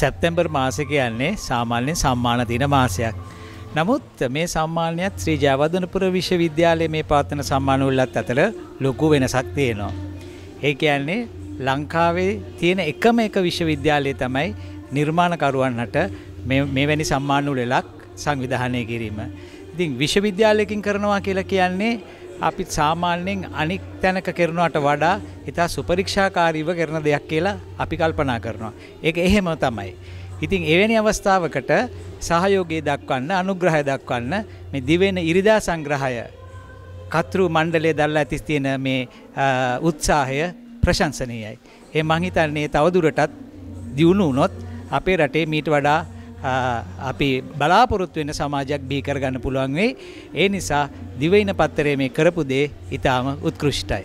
සැප්තැම්බර් මාස කියන්නේ සාමාන්‍යෙන් සම්මාන දින මාසයක්. නමුත් මේ සම්මානයක් ශ්‍රී ජයවදනපුර විශ්වවිද්‍යාලයේ මේ පාත්තන සම්මානවල්ලත් අතර ලොකු වෙනසක් තියෙනවා. ඒ කියන්නේ ලංකාවේ තියෙන එකම එක විශ්වවිද්‍යාලය තමයි නිර්මාණකරුවන්නට මෙවැනි සම්මානුලෙලක් සංවිධානය කිරීම. ඉතින් විශ්වවිද්‍යාලයකින් කරනවා කියලා කියන්නේ අපිත් සාමාන්‍යයෙන් අනික් තැනක කරනවට වඩා ඉතා සුපරීක්ෂාකාරීව කරන දෙයක් කියලා අපි කල්පනා කරනවා. ඒක එහෙම තමයි. ඉතින් එවැනි අවස්ථාවකට සහයෝගය දක්වන්න අනුග්‍රහය දක්වන්න මේ දිවෙන ඉරිදා සංග්‍රහය කතෘ මණ්ඩලය දල්ලා ඇතිස් තියෙන මේ උත්සාහය ප්‍රශංසනීයයි. ඒ මංහිතන්නේ තවදුරටත් දියුණු වුණොත් අපේ රටේ මීට වඩා අපි බලාපොරොත්තු වෙන සමාජයක් බිහි කරගන්න පුළුවන් වෙයි. ඒ නිසා දිවයින පත්තරේ මේ කරපු දේ ඊටාම උත්කෘෂ්ටයි.